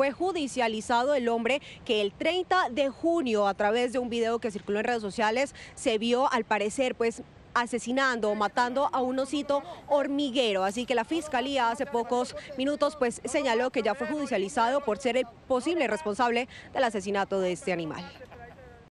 fue judicializado el hombre que el 30 de junio, a través de un video que circuló en redes sociales, se vio al parecer pues asesinando o matando a un osito hormiguero. Así que la fiscalía hace pocos minutos pues señaló que ya fue judicializado por ser el posible responsable del asesinato de este animal.